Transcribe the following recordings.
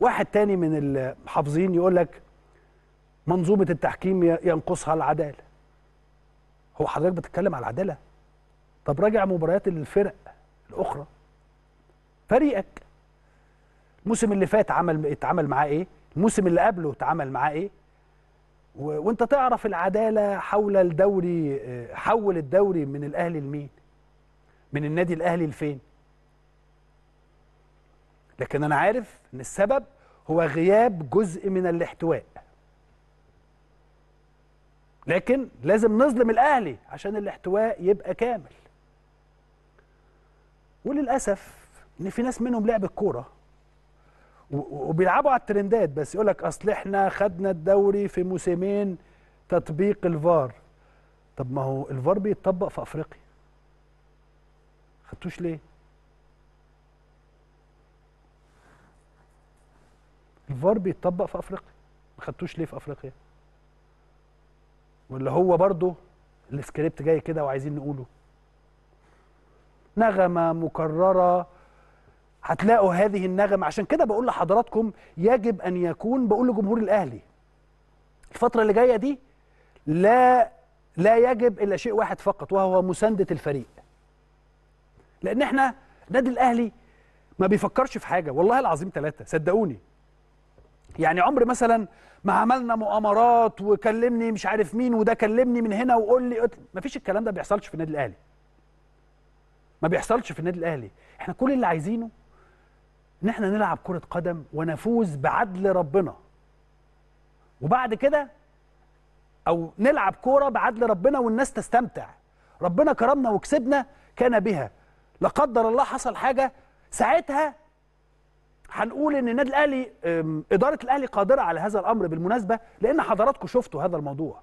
واحد تاني من المحافظين يقول لك منظومه التحكيم ينقصها العداله هو حضرتك بتتكلم على العداله طب راجع مباريات الفرق الاخرى فريقك الموسم اللي فات عمل اتعامل معاه ايه الموسم اللي قبله اتعامل معاه ايه و... وانت تعرف العداله حول الدوري آه، حول الدوري من الاهلي لمين من النادي الاهلي لفين لكن انا عارف ان السبب هو غياب جزء من الاحتواء لكن لازم نظلم الاهلي عشان الاحتواء يبقى كامل وللاسف ان في ناس منهم لعب الكوره وبيلعبوا على الترندات بس يقول لك اصل احنا خدنا الدوري في موسمين تطبيق الفار طب ما هو الفار بيتطبق في افريقيا خدتوش ليه الفار بيتطبق في افريقيا ما خدتوش ليه في افريقيا ولا هو برضه السكريبت جاي كده وعايزين نقوله نغمه مكرره هتلاقوا هذه النغمه عشان كده بقول لحضراتكم يجب ان يكون بقول لجمهور الاهلي الفتره اللي جايه دي لا لا يجب الا شيء واحد فقط وهو مسانده الفريق لان احنا النادي الاهلي ما بيفكرش في حاجه والله العظيم ثلاثه صدقوني يعني عمر مثلا ما عملنا مؤامرات وكلمني مش عارف مين وده كلمني من هنا وقول لي ما فيش الكلام ده بيحصلش في النادي الاهلي ما بيحصلش في النادي الاهلي احنا كل اللي عايزينه ان احنا نلعب كره قدم ونفوز بعدل ربنا وبعد كده او نلعب كوره بعدل ربنا والناس تستمتع ربنا كرمنا وكسبنا كان بها لا قدر الله حصل حاجه ساعتها هنقول ان النادي الاهلي اداره الاهلي قادره على هذا الامر بالمناسبه لان حضراتكم شفتوا هذا الموضوع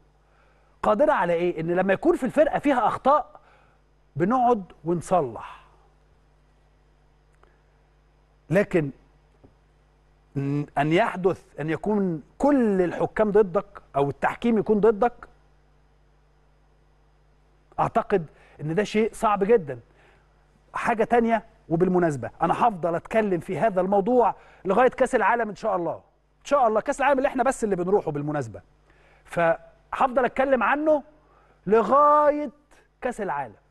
قادره على ايه ان لما يكون في الفرقه فيها اخطاء بنقعد ونصلح لكن ان يحدث ان يكون كل الحكام ضدك او التحكيم يكون ضدك اعتقد ان ده شيء صعب جدا حاجه تانية وبالمناسبه انا هفضل اتكلم في هذا الموضوع لغايه كاس العالم ان شاء الله ان شاء الله كاس العالم اللي احنا بس اللي بنروحه بالمناسبه فهفضل اتكلم عنه لغايه كاس العالم